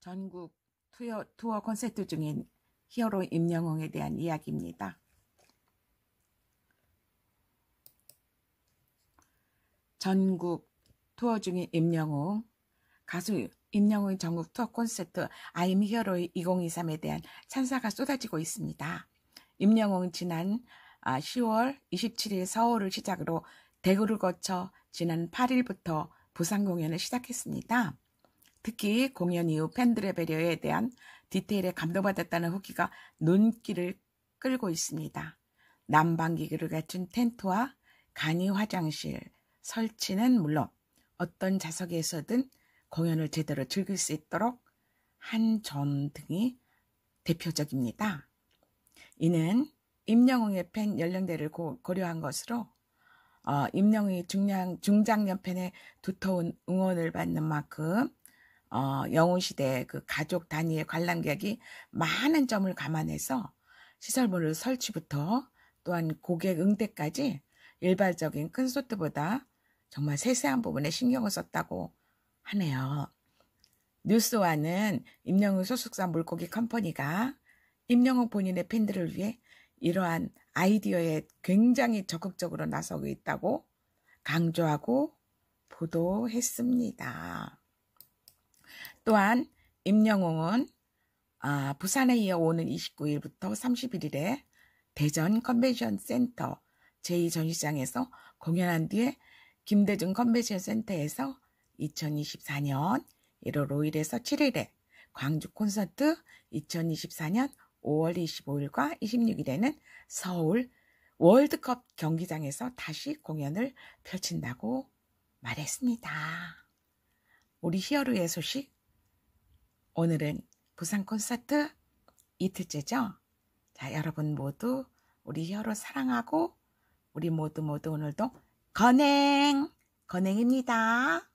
전국 투어, 투어 콘서트 중인 히어로 임영웅에 대한 이야기입니다. 전국 투어 중인 임영웅, 가수 임영웅 전국 투어 콘서트 아임 히어로 2023에 대한 찬사가 쏟아지고 있습니다. 임영웅은 지난 10월 아, 27일 서울을 시작으로 대구를 거쳐 지난 8일부터 부산 공연을 시작했습니다. 특히 공연 이후 팬들의 배려에 대한 디테일에 감동받았다는 후기가 눈길을 끌고 있습니다. 난방기기를 갖춘 텐트와 간이 화장실 설치는 물론 어떤 좌석에서든 공연을 제대로 즐길 수 있도록 한전 등이 대표적입니다. 이는 임영웅의 팬 연령대를 고, 려한 것으로 어, 임영웅이 중량, 중장년 팬의 두터운 응원을 받는 만큼 어, 영웅 시대 그 가족 단위의 관람객이 많은 점을 감안해서 시설물 을 설치부터 또한 고객 응대까지 일반적인 콘서트보다 정말 세세한 부분에 신경을 썼다고 하네요. 뉴스와는 임영웅 소속사 물고기 컴퍼니가 임영웅 본인의 팬들을 위해 이러한 아이디어에 굉장히 적극적으로 나서고 있다고 강조하고 보도했습니다. 또한 임영웅은 아, 부산에 이어 오는 29일부터 31일에 대전 컨벤션 센터 제2전시장에서 공연한 뒤에 김대중 컨벤션 센터에서 2024년 1월 5일에서 7일에 광주 콘서트 2024년 5월 25일과 26일에는 서울 월드컵 경기장에서 다시 공연을 펼친다고 말했습니다. 우리 히어로의 소식 오늘은 부산 콘서트 이틀째죠? 자, 여러분 모두 우리 혀로 사랑하고 우리 모두 모두 오늘도 건행! 건행입니다.